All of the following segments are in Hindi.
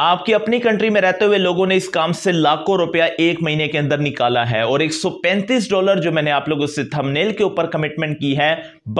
आपकी अपनी कंट्री में रहते हुए लोगों ने इस काम से लाखों रुपया एक महीने के अंदर निकाला है और 135 डॉलर जो मैंने आप लोगों से थंबनेल के ऊपर कमिटमेंट की है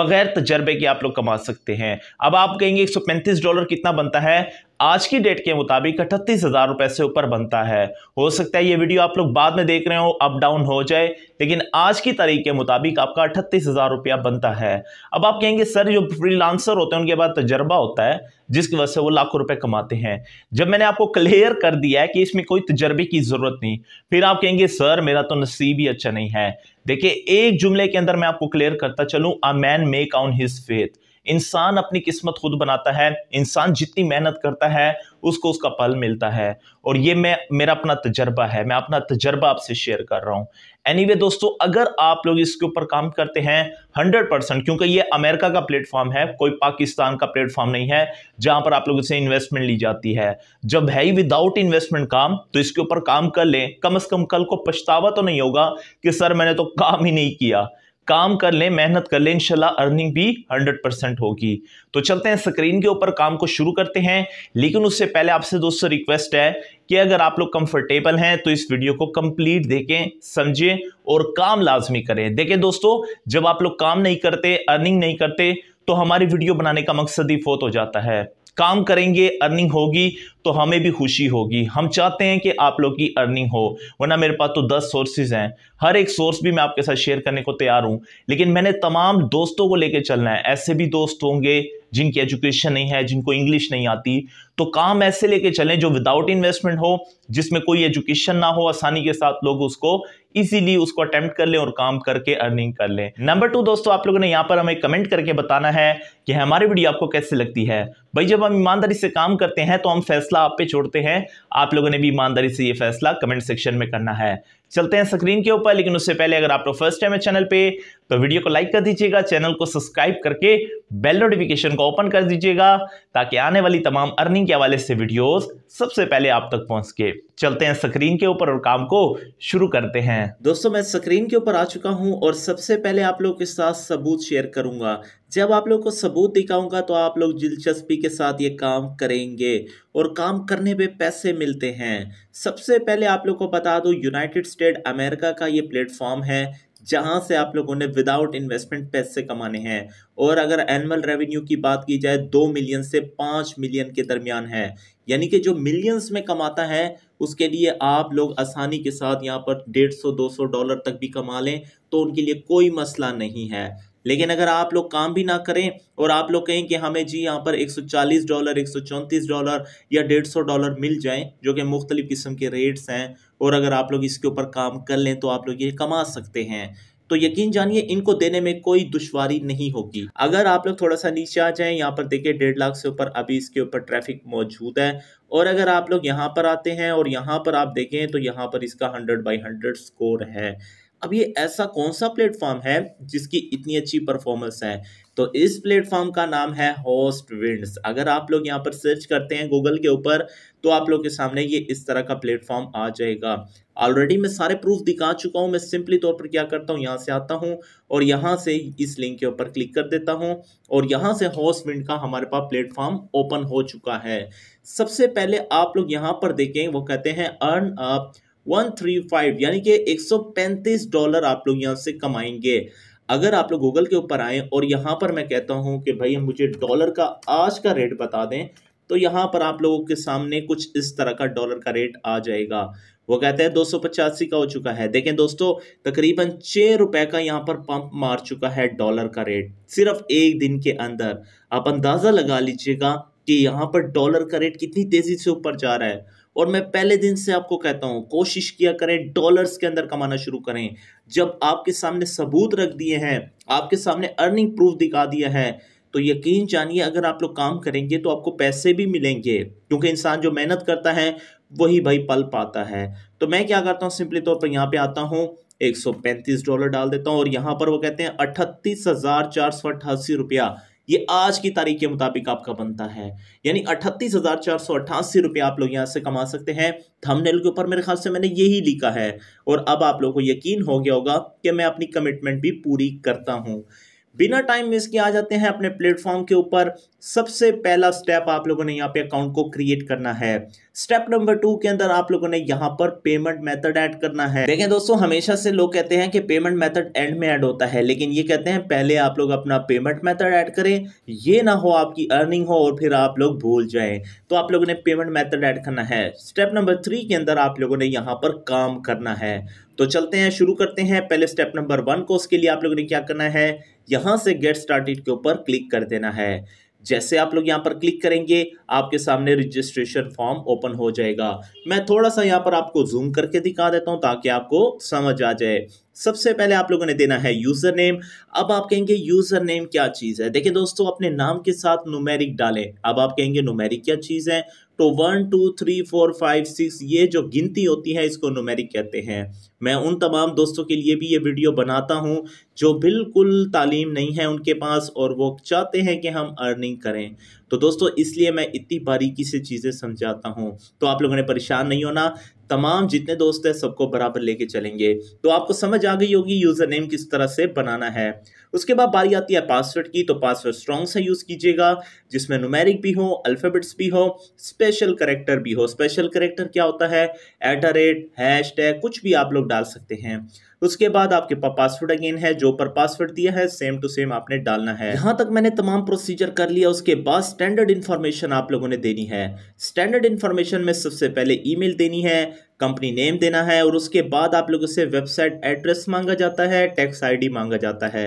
बगैर तजर्बे के आप लोग कमा सकते हैं अब आप कहेंगे 135 डॉलर कितना बनता है आज की डेट के मुताबिक अठतीस हज़ार रुपए से ऊपर बनता है हो सकता है ये वीडियो आप लोग बाद में देख रहे हो अप डाउन हो जाए लेकिन आज की तारीख के मुताबिक आपका अठतीस हज़ार रुपया बनता है अब आप कहेंगे सर जो फ्रीलांसर होते हैं उनके बाद तजर्बा होता है जिसकी वजह से वो लाखों रुपए कमाते हैं जब मैंने आपको क्लियर कर दिया है कि इसमें कोई तजर्बे की ज़रूरत नहीं फिर आप कहेंगे सर मेरा तो नसीब ही अच्छा नहीं है देखिए एक जुमले के अंदर मैं आपको क्लियर करता चलूं a man make on his faith इंसान अपनी किस्मत खुद बनाता है इंसान जितनी मेहनत करता है उसको उसका पल मिलता है और ये मैं मेरा अपना तजर्बा है मैं अपना तजर्बा आपसे शेयर कर रहा हूँ एनी anyway, दोस्तों अगर आप लोग इसके ऊपर काम करते हैं हंड्रेड परसेंट क्योंकि ये अमेरिका का प्लेटफॉर्म है कोई पाकिस्तान का प्लेटफॉर्म नहीं है जहाँ पर आप लोगों से इन्वेस्टमेंट ली जाती है जब है ही विदाउट इन्वेस्टमेंट काम तो इसके ऊपर काम कर लें कम अज़ कम कल को पछतावा तो नहीं होगा कि सर मैंने तो काम ही नहीं किया काम कर लें मेहनत कर लें इनशाला अर्निंग भी 100 परसेंट होगी तो चलते हैं स्क्रीन के ऊपर काम को शुरू करते हैं लेकिन उससे पहले आपसे दोस्तों रिक्वेस्ट है कि अगर आप लोग कंफर्टेबल हैं तो इस वीडियो को कंप्लीट देखें समझें और काम लाजमी करें देखें दोस्तों जब आप लोग काम नहीं करते अर्निंग नहीं करते तो हमारी वीडियो बनाने का मकसद ही फोत हो जाता है काम करेंगे अर्निंग होगी तो हमें भी खुशी होगी हम चाहते हैं कि आप लोग की अर्निंग हो वरना मेरे पास तो दस सोर्सेज हैं हर एक सोर्स भी मैं आपके साथ शेयर करने को तैयार हूं लेकिन मैंने तमाम दोस्तों को लेकर चलना है ऐसे भी दोस्त होंगे जिनकी एजुकेशन नहीं है जिनको इंग्लिश नहीं आती तो काम ऐसे लेके चलें जो विदाउट इन्वेस्टमेंट हो जिसमें कोई एजुकेशन ना हो आसानी के साथ लोग उसको इसीलिए उसको अटेम्प्ट कर लें और काम करके अर्निंग कर लें नंबर टू दोस्तों आप लोगों ने यहाँ पर हमें कमेंट करके बताना है कि हमारी वीडियो आपको कैसे लगती है भाई जब हम ईमानदारी से काम करते हैं तो हम फैसला आप पे छोड़ते हैं आप लोगों ने भी ईमानदारी से ये फैसला कमेंट सेक्शन में करना है चलते हैं स्क्रीन के ऊपर लेकिन उससे पहले अगर आप लोग फर्स्ट टाइम है चैनल पे तो वीडियो को लाइक कर दीजिएगा चैनल को सब्सक्राइब करके बेल नोटिफिकेशन को ओपन कर दीजिएगा ताकि आने वाली तमाम अर्निंग के हवाले से वीडियोस सबसे पहले आप तक पहुंच सके चलते हैं स्क्रीन के ऊपर और काम को शुरू करते हैं दोस्तों मैं स्क्रीन के ऊपर आ चुका हूं और सबसे पहले आप लोगों के साथ सबूत शेयर करूंगा जब आप लोग को सबूत दिखाऊंगा तो आप लोग दिलचस्पी के साथ ये काम करेंगे और काम करने पे पैसे मिलते हैं सबसे पहले आप लोग को बता दूँ यूनाइटेड स्टेट अमेरिका का ये प्लेटफॉर्म है जहाँ से आप लोगों ने विदाउट इन्वेस्टमेंट पैसे कमाने हैं और अगर एनुअल रेवेन्यू की बात की जाए दो मिलियन से पाँच मिलियन के दरमियान है यानी कि जो मिलियंस में कमाता है उसके लिए आप लोग आसानी के साथ यहाँ पर डेढ़ सौ दो सौ डॉलर तक भी कमा लें तो उनके लिए कोई मसला नहीं है लेकिन अगर आप लोग काम भी ना करें और आप लोग कहें कि हमें जी यहाँ पर 140 डॉलर 134 डॉलर या 150 डॉलर मिल जाएं जो कि मुख्तलिफ़ किस्म के रेट्स हैं और अगर आप लोग इसके ऊपर काम कर लें तो आप लोग ये कमा सकते हैं तो यकीन जानिए इनको देने में कोई दुश्वारी नहीं होगी अगर आप लोग थोड़ा सा नीचे आ जाएं यहाँ पर देखिए डेढ़ लाख से ऊपर अभी इसके ऊपर ट्रैफिक मौजूद है और अगर आप लोग यहाँ पर आते हैं और यहाँ पर आप देखें तो यहाँ पर इसका हंड्रेड बाई हंड्रेड स्कोर है अब ये ऐसा कौन सा प्लेटफॉर्म है जिसकी इतनी अच्छी परफॉर्मेंस है तो इस प्लेटफॉर्म का नाम है होस्ट विंड्स अगर आप लोग यहाँ पर सर्च करते हैं गूगल के ऊपर तो आप लोग के सामने ये इस तरह का प्लेटफॉर्म आ जाएगा ऑलरेडी मैं सारे प्रूफ दिखा चुका हूँ मैं सिंपली तौर पर क्या करता हूँ यहाँ से आता हूँ और यहाँ से इस लिंक के ऊपर क्लिक कर देता हूँ और यहाँ से हॉस्ट विंड का हमारे पास प्लेटफॉर्म ओपन हो चुका है सबसे पहले आप लोग यहाँ पर देखें वो कहते हैं earn up one three five यानी कि एक सौ पैंतीस डॉलर आप लोग यहाँ से कमाएंगे अगर आप लोग गूगल के ऊपर आए और यहाँ पर मैं कहता हूँ कि भाई मुझे डॉलर का आज का रेट बता दें तो यहाँ पर आप लोगों के सामने कुछ इस तरह का डॉलर का रेट आ जाएगा वो कहते हैं दो का हो चुका है देखें दोस्तों तकरीबन छः रुपए का यहाँ पर पंप मार चुका है डॉलर का रेट सिर्फ एक दिन के अंदर आप अंदाज़ा लगा लीजिएगा कि यहाँ पर डॉलर का रेट कितनी तेज़ी से ऊपर जा रहा है और मैं पहले दिन से आपको कहता हूं कोशिश किया करें डॉलर्स के अंदर कमाना शुरू करें जब आपके सामने सबूत रख दिए हैं आपके सामने अर्निंग प्रूफ दिखा दिया है तो यकीन जानिए अगर आप लोग काम करेंगे तो आपको पैसे भी मिलेंगे क्योंकि इंसान जो मेहनत करता है वही भाई पल पाता है तो मैं क्या करता हूँ सिंपली तौर पर यहाँ पे आता हूँ 135 डॉलर डाल देता हूँ और यहाँ पर वो कहते हैं अठतीस हज़ार चार सौ अट्ठासी रुपया ये आज की तारीख के मुताबिक आपका बनता है यानी अठतीस हज़ार चार सौ अट्ठासी रुपये आप लोग यहाँ से कमा सकते हैं थंबनेल के ऊपर मेरे ख्याल से मैंने यही लिखा है और अब आप लोगों को यकीन हो गया होगा कि मैं अपनी कमिटमेंट भी पूरी करता हूँ बिना टाइम मिस किए आ जाते हैं अपने प्लेटफॉर्म के ऊपर सबसे पहला स्टेप आप लोगों ने यहाँ पे अकाउंट को क्रिएट करना है स्टेप नंबर टू के अंदर आप लोगों ने यहाँ पर पेमेंट मेथड ऐड करना है देखें दोस्तों हमेशा से लोग कहते हैं कि पेमेंट मेथड एंड में ऐड होता है लेकिन ये कहते हैं पहले आप लोग अपना पेमेंट मैथड ऐड करें ये ना हो आपकी अर्निंग हो और फिर आप लोग भूल जाए तो आप लोगों ने पेमेंट मैथड ऐड करना है स्टेप नंबर थ्री के अंदर आप लोगों ने यहाँ पर काम करना है तो चलते हैं शुरू करते हैं पहले स्टेप नंबर वन को उसके लिए आप लोगों ने क्या करना है यहां से गेट स्टार्टेड के ऊपर क्लिक कर देना है जैसे आप लोग यहाँ पर क्लिक करेंगे आपके सामने रजिस्ट्रेशन फॉर्म ओपन हो जाएगा मैं थोड़ा सा यहाँ पर आपको जूम करके दिखा देता हूं ताकि आपको समझ आ जाए सबसे पहले आप लोगों ने देना है यूज़र नेम अब आप कहेंगे यूज़र नेम क्या चीज़ है देखिए दोस्तों अपने नाम के साथ नुमेरिक डालें अब आप कहेंगे नुमेरिक क्या चीज़ है तो one two three four five six ये जो गिनती होती है इसको नुमेरिक कहते हैं मैं उन तमाम दोस्तों के लिए भी ये वीडियो बनाता हूँ जो बिल्कुल तालीम नहीं है उनके पास और वो चाहते हैं कि हम अर्निंग करें तो दोस्तों इसलिए मैं इतनी बारीकी से चीज़ें समझाता हूँ तो आप लोगों ने परेशान नहीं होना तमाम जितने दोस्त हैं सबको बराबर लेके चलेंगे तो आपको समझ आ गई होगी यूज़र नेम किस तरह से बनाना है उसके बाद बारी आती है पासवर्ड की तो पासवर्ड स्ट्रॉन्ग से यूज़ कीजिएगा जिसमें नुमेरिक भी हो अल्फ़ाबेट्स भी हो स्पेशल करेक्टर भी हो स्पेशल करेक्टर क्या होता है at the rate hash tag कुछ भी आप लोग डाल सकते हैं उसके बाद आपके पास पासवर्ड अगेन है जो पर पासवर्ड दिया है सेम टू सेम आपने डालना है यहाँ तक मैंने तमाम प्रोसीजर कर लिया उसके बाद स्टैंडर्ड इन्फॉर्मेशन आप लोगों ने देनी है स्टैंडर्ड इन्फॉर्मेशन में सबसे पहले ई देनी है कंपनी नेम देना है और उसके बाद आप लोगों से वेबसाइट एड्रेस मांगा जाता है टैक्स आईडी मांगा जाता है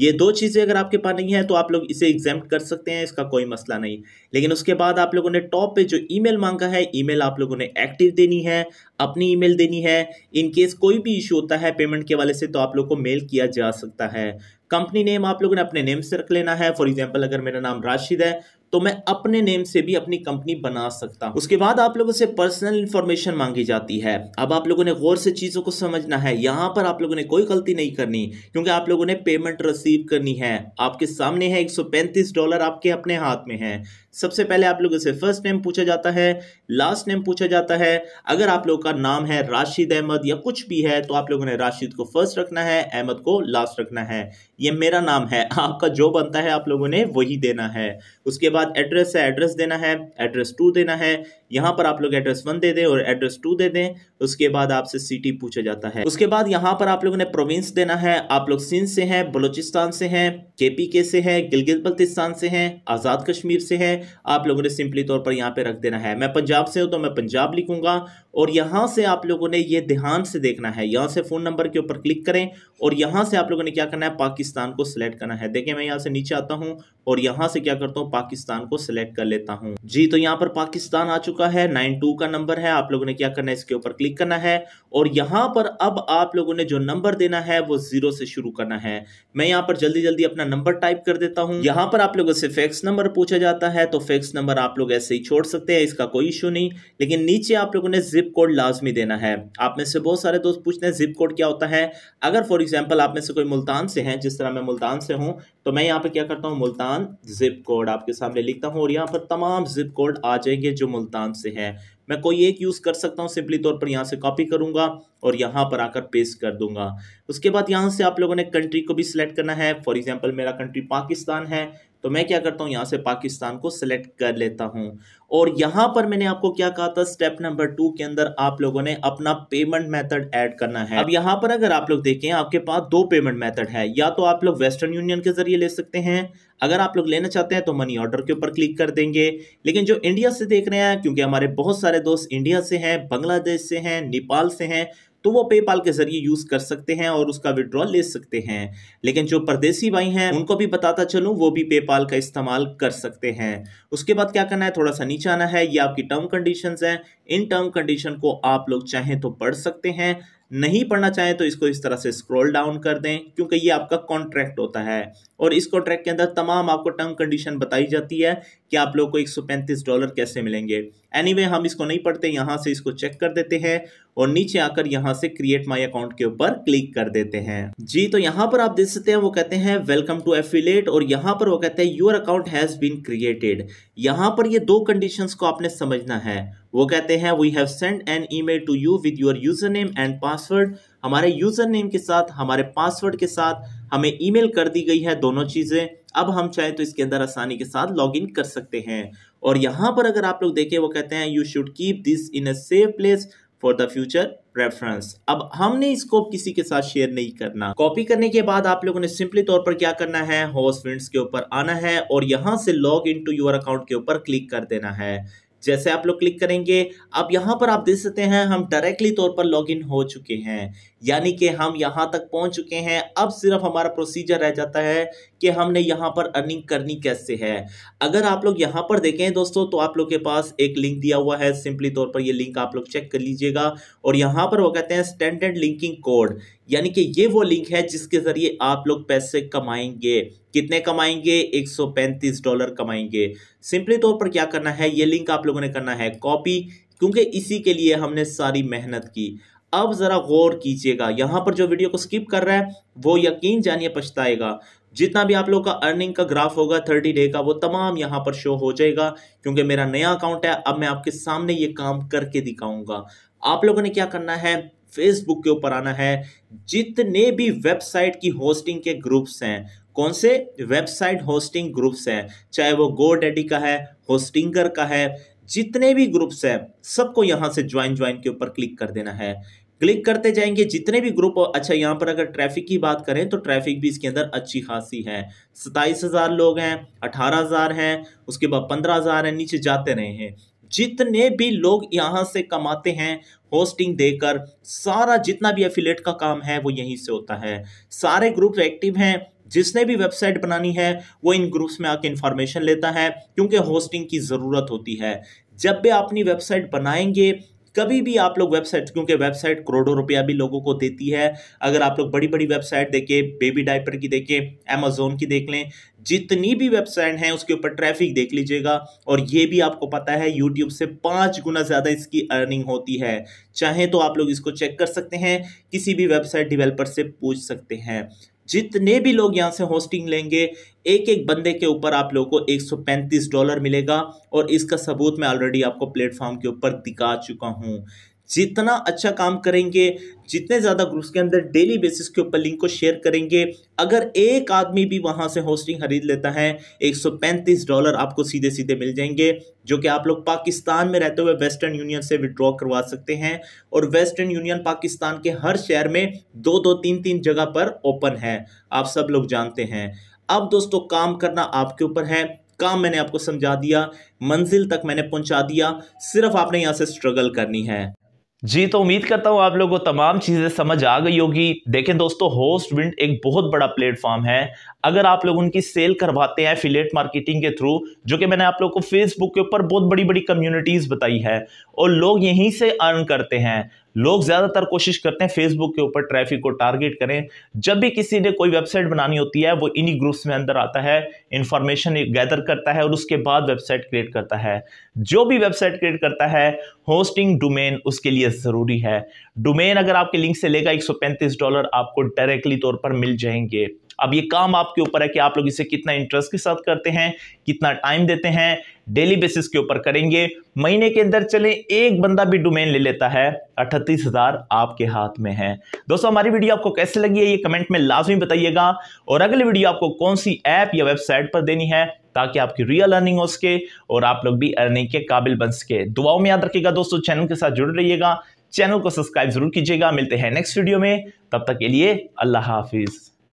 ये दो चीज़ें अगर आपके पास नहीं है तो आप लोग इसे एग्जाम कर सकते हैं इसका कोई मसला नहीं लेकिन उसके बाद आप लोगों ने टॉप पे जो ईमेल मांगा है ईमेल आप लोगों ने एक्टिव देनी है अपनी ईमेल देनी है इनकेस कोई भी इशू होता है पेमेंट डिपार्टमेंट के वाले से तो आप लोग को मेल किया जा सकता है कंपनी नेम आप लोगों ने अपने नेम से रख लेना है फॉर एग्जाम्पल अगर मेरा नाम राशिद है तो मैं अपने नेम से भी अपनी कंपनी बना सकता हूँ उसके बाद आप लोगों से पर्सनल इन्फॉर्मेशन मांगी जाती है अब आप लोगों ने गौर से चीज़ों को समझना है यहाँ पर आप लोगों ने कोई गलती नहीं करनी क्योंकि आप लोगों ने पेमेंट रिसीव करनी है आपके सामने है 135 डॉलर आपके अपने हाथ में है सबसे पहले आप लोगों से फर्स्ट नेम पूछा जाता है लास्ट नेम पूछा जाता है अगर आप लोगों का नाम है राशिद अहमद या कुछ भी है तो आप लोगों ने राशिद को फर्स्ट रखना है अहमद को लास्ट रखना है ये मेरा नाम है आपका जो बनता है आप लोगों ने वही देना है उसके बाद एड्रेस है एड्रेस देना है एड्रेस टू देना है यहाँ पर आप लोग एड्रेस वन दे दें और एड्रेस टू दे दें उसके बाद आपसे सिटी पूछा जाता है उसके बाद यहाँ पर आप लोगों ने प्रोविंस देना है आप लोग सिंध से हैं बलोचिस्तान से हैं के से हैं गिलगित बल्तिस्तान से हैं आज़ाद कश्मीर से हैं आप लोगों ने सिंपली तौर पर यहाँ पे रख देना है मैं पंजाब से हूँ तो मैं पंजाब लिखूंगा और यहाँ से आप लोगों ने ये ध्यान से देखना है यहां से फ़ोन नंबर के ऊपर क्लिक करें और यहां से आप लोगों ने क्या करना है पाकिस्तान को सिलेक्ट करना है देखिए मैं यहाँ से नीचे आता हूं और यहां से क्या करता हूँ पाकिस्तान को सिलेक्ट कर लेता हूँ जी तो यहाँ पर पाकिस्तान आ चुका है नाइन टू का नंबर है आप लोगों ने क्या करना है इसके ऊपर क्लिक करना है और यहां पर अब आप लोगों ने जो नंबर देना है वो जीरो से शुरू करना है मैं यहाँ पर जल्दी जल्दी अपना नंबर टाइप कर देता हूं यहां पर आप लोगों से फैक्स नंबर पूछा जाता है तो फैक्स नंबर आप लोग ऐसे ही छोड़ सकते हैं इसका कोई इशू नहीं लेकिन नीचे आप लोगों ने जिप जिप कोड लाजमी देना है आप में से बहुत सारे दोस्त पूछते हैं जिप कोड क्या होता है अगर फॉर एग्जांपल आप में से कोई मुल्तान से हैं जिस तरह मैं मुल्तान से हूँ तो मैं यहाँ पर क्या करता हूँ मुल्तान जिप कोड आपके सामने लिखता हूँ और यहाँ पर तमाम जिप कोड आ जाएंगे जो मुल्तान से हैं मैं कोई एक यूज़ कर सकता हूँ सिंपली तौर पर यहाँ से कॉपी करूंगा और यहाँ पर आकर पेस्ट कर दूंगा उसके बाद यहाँ से आप लोगों ने कंट्री को भी सिलेक्ट करना है फॉर एग्जाम्पल मेरा कंट्री पाकिस्तान है तो मैं क्या करता हूँ यहाँ से पाकिस्तान को सिलेक्ट कर लेता हूँ और यहाँ पर मैंने आपको क्या कहा था स्टेप नंबर टू के अंदर आप लोगों ने अपना पेमेंट मेथड ऐड करना है अब यहाँ पर अगर आप लोग देखें आपके पास दो पेमेंट मेथड है या तो आप लोग वेस्टर्न यूनियन के जरिए ले सकते हैं अगर आप लोग लेना चाहते हैं तो मनी ऑर्डर के ऊपर क्लिक कर देंगे लेकिन जो इंडिया से देख रहे हैं क्योंकि हमारे बहुत सारे दोस्त इंडिया से हैं बांग्लादेश से हैं नेपाल से हैं तो वो पेपाल के जरिए यूज कर सकते हैं और उसका विड्रॉल ले सकते हैं लेकिन जो परदेसी भाई हैं उनको भी बताता चलूं वो भी पेपाल का इस्तेमाल कर सकते हैं उसके बाद क्या करना है थोड़ा सा नीचे आना है ये आपकी टर्म कंडीशंस हैं इन टर्म कंडीशन को आप लोग चाहें तो पढ़ सकते हैं नहीं पढ़ना चाहें तो इसको इस तरह से स्क्रॉल डाउन कर दें क्योंकि ये आपका कॉन्ट्रैक्ट होता है और इस कॉन्ट्रैक्ट के अंदर तमाम आपको टर्म कंडीशन बताई जाती है कि आप लोग को एक डॉलर कैसे मिलेंगे एनीवे anyway, हम इसको नहीं पढ़ते यहाँ से इसको चेक कर देते हैं और नीचे आकर यहाँ से क्रिएट माई अकाउंट के ऊपर क्लिक कर देते हैं जी तो यहाँ पर आप देख सकते हैं वो कहते हैं वेलकम टू एफिलेट और यहाँ पर वो कहते हैं your account has been created यहाँ पर ये दो कंडीशन को आपने समझना है वो कहते हैं we have send an mail to you with your user name and password हमारे यूजर नेम के साथ हमारे पासवर्ड के साथ हमें ईमेल कर दी गई है दोनों चीज़ें अब हम चाहे तो इसके अंदर आसानी के साथ लॉग इन कर सकते हैं और यहाँ पर अगर आप लोग देखें वो कहते हैं you should keep this in a safe place for the future reference अब हमने इसको किसी के साथ शेयर नहीं करना कॉपी करने के बाद आप लोगों ने सिंपली तौर पर क्या करना है होस्ट फ्रेंड्स के ऊपर आना है और यहाँ से log in to your account के ऊपर क्लिक कर देना है जैसे आप लोग क्लिक करेंगे अब यहाँ पर आप देख सकते हैं हम डायरेक्टली तौर पर लॉगिन हो चुके हैं यानी कि हम यहाँ तक पहुँच चुके हैं अब सिर्फ हमारा प्रोसीजर रह जाता है कि हमने यहाँ पर अर्निंग करनी कैसे है अगर आप लोग यहाँ पर देखें दोस्तों तो आप लोग के पास एक लिंक दिया हुआ है सिंपली तौर पर ये लिंक आप लोग चेक कर लीजिएगा और यहाँ पर वो कहते हैं स्टैंडर्ड लिंकिंग कोड यानी कि ये वो लिंक है जिसके ज़रिए आप लोग पैसे कमाएंगे कितने कमाएंगे 135 डॉलर कमाएंगे सिंपली तौर पर क्या करना है ये लिंक आप लोगों ने करना है कॉपी क्योंकि इसी के लिए हमने सारी मेहनत की अब ज़रा गौर कीजिएगा यहां पर जो वीडियो को स्किप कर रहा है वो यकीन जानिए पछताएगा जितना भी आप लोग का अर्निंग का ग्राफ होगा थर्टी डे का वो तमाम यहां पर शो हो जाएगा क्योंकि मेरा नया अकाउंट है अब मैं आपके सामने ये काम करके दिखाऊंगा आप लोगों ने क्या करना है फेसबुक के ऊपर आना है जितने भी वेबसाइट की होस्टिंग के ग्रुप्स हैं कौन से वेबसाइट होस्टिंग ग्रुप्स हैं चाहे वो गो डेडी का है होस्टिंगर का है जितने भी ग्रुप्स है सबको यहाँ से ज्वाइन ज्वाइन के ऊपर क्लिक कर देना है क्लिक करते जाएंगे जितने भी ग्रुप अच्छा यहाँ पर अगर ट्रैफिक की बात करें तो ट्रैफिक भी इसके अंदर अच्छी खासी है सताईस हज़ार लोग हैं अठारह हज़ार हैं उसके बाद पंद्रह हज़ार हैं नीचे जाते रहे हैं जितने भी लोग यहाँ से कमाते हैं होस्टिंग देकर सारा जितना भी एफिलेट का काम है वो यहीं से होता है सारे ग्रुप एक्टिव हैं जिसने भी वेबसाइट बनानी है वो इन ग्रुप्स में आके इन्फॉर्मेशन लेता है क्योंकि होस्टिंग की ज़रूरत होती है जब भी अपनी वेबसाइट बनाएंगे कभी भी आप लोग वेबसाइट क्योंकि वेबसाइट करोड़ों रुपया भी लोगों को देती है अगर आप लोग बड़ी बड़ी वेबसाइट देखें बेबी डाइपर की देखें अमेजोन की देख लें जितनी भी वेबसाइट हैं उसके ऊपर ट्रैफिक देख लीजिएगा और ये भी आपको पता है यूट्यूब से पाँच गुना ज़्यादा इसकी अर्निंग होती है चाहे तो आप लोग इसको चेक कर सकते हैं किसी भी वेबसाइट डिवेलपर से पूछ सकते हैं जितने भी लोग यहाँ से होस्टिंग लेंगे एक एक बंदे के ऊपर आप लोगों को 135 डॉलर मिलेगा और इसका सबूत मैं ऑलरेडी आपको प्लेटफॉर्म के ऊपर दिखा चुका हूँ जितना अच्छा काम करेंगे जितने ज़्यादा ग्रुप्स के अंदर डेली बेसिस के ऊपर लिंक को शेयर करेंगे अगर एक आदमी भी वहाँ से होस्टिंग खरीद लेता है 135 डॉलर आपको सीधे सीधे मिल जाएंगे जो कि आप लोग पाकिस्तान में रहते हुए वेस्टर्न यूनियन से विड्रॉ करवा सकते हैं और वेस्टर्न यूनियन पाकिस्तान के हर शहर में दो दो तीन तीन जगह पर ओपन है आप सब लोग जानते हैं अब दोस्तों काम करना आपके ऊपर है काम मैंने आपको समझा दिया मंजिल तक मैंने पहुंचा दिया सिर्फ आपने यहाँ से स्ट्रगल करनी है जी तो उम्मीद करता हूँ आप लोगों को तमाम चीज़ें समझ आ गई होगी देखें दोस्तों होस्ट विंड एक बहुत बड़ा प्लेटफॉर्म है अगर आप लोग उनकी सेल करवाते हैं फिलेट मार्केटिंग के थ्रू जो कि मैंने आप लोग को फेसबुक के ऊपर बहुत बड़ी बड़ी कम्युनिटीज़ बताई है और लोग यहीं से अर्न करते हैं लोग ज़्यादातर कोशिश करते हैं फेसबुक के ऊपर ट्रैफिक को टारगेट करें जब भी किसी ने कोई वेबसाइट बनानी होती है वो इन्हीं ग्रुप्स में अंदर आता है इंफॉर्मेशन गैदर करता है और उसके बाद वेबसाइट क्रिएट करता है जो भी वेबसाइट क्रिएट करता है होस्टिंग डोमेन उसके लिए ज़रूरी है डोमेन अगर आपके लिंक से लेगा एक डॉलर आपको डायरेक्टली तौर पर मिल जाएंगे अब ये काम आपके ऊपर है कि आप लोग इसे कितना इंटरेस्ट के साथ करते हैं कितना टाइम देते हैं डेली बेसिस के ऊपर करेंगे महीने के अंदर चले एक बंदा भी डोमेन ले लेता है अठतीस हजार आपके हाथ में है दोस्तों हमारी वीडियो आपको कैसे लगी है ये कमेंट में लाजमी बताइएगा और अगली वीडियो आपको कौन सी ऐप या वेबसाइट पर देनी है ताकि आपकी रियल अर्निंग हो सके और आप लोग भी अर्निंग के काबिल बन सके दुआओं में याद रखिएगा दोस्तों चैनल के साथ जुड़ रहिएगा चैनल को सब्सक्राइब जरूर कीजिएगा मिलते हैं नेक्स्ट वीडियो में तब तक के लिए अल्लाह हाफिज़